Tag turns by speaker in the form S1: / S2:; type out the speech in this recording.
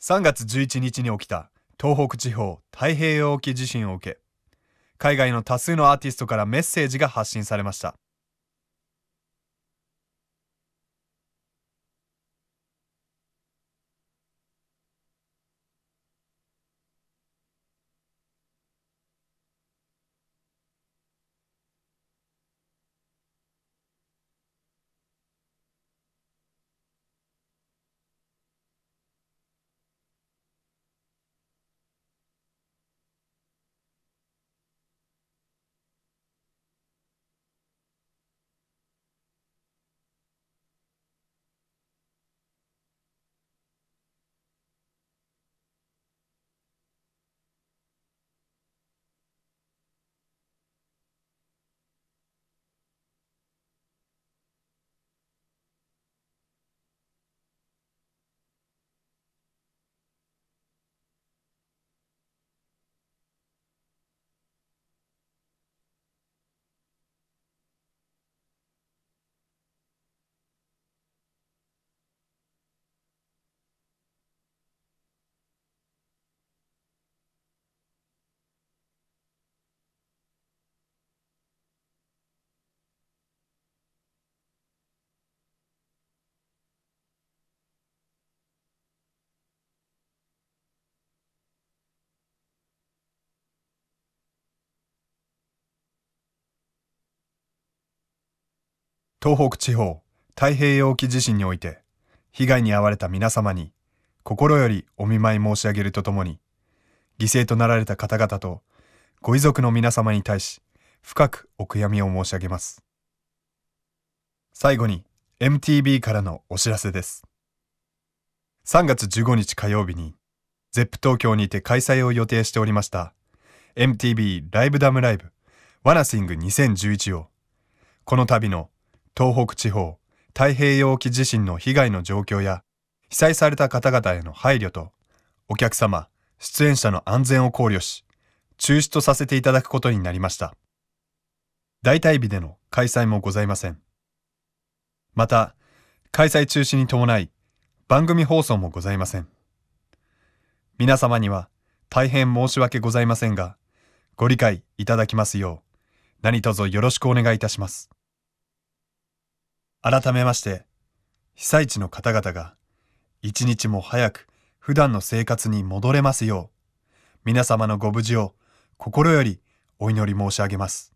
S1: 3月11日に起きた東北地方太平洋沖地震を受け海外の多数のアーティストからメッセージが発信されました東北地方太平洋沖地震において被害に遭われた皆様に心よりお見舞い申し上げるとともに犠牲となられた方々とご遺族の皆様に対し深くお悔やみを申し上げます最後に MTB からのお知らせです3月15日火曜日に ZEP 東京にて開催を予定しておりました MTB ライブダムライブワナシング2011をこの度の東北地方太平洋沖地震の被害の状況や被災された方々への配慮とお客様出演者の安全を考慮し中止とさせていただくことになりました代替日での開催もございませんまた開催中止に伴い番組放送もございません皆様には大変申し訳ございませんがご理解いただきますよう何卒よろしくお願いいたします改めまして被災地の方々が一日も早く普段の生活に戻れますよう皆様のご無事を心よりお祈り申し上げます。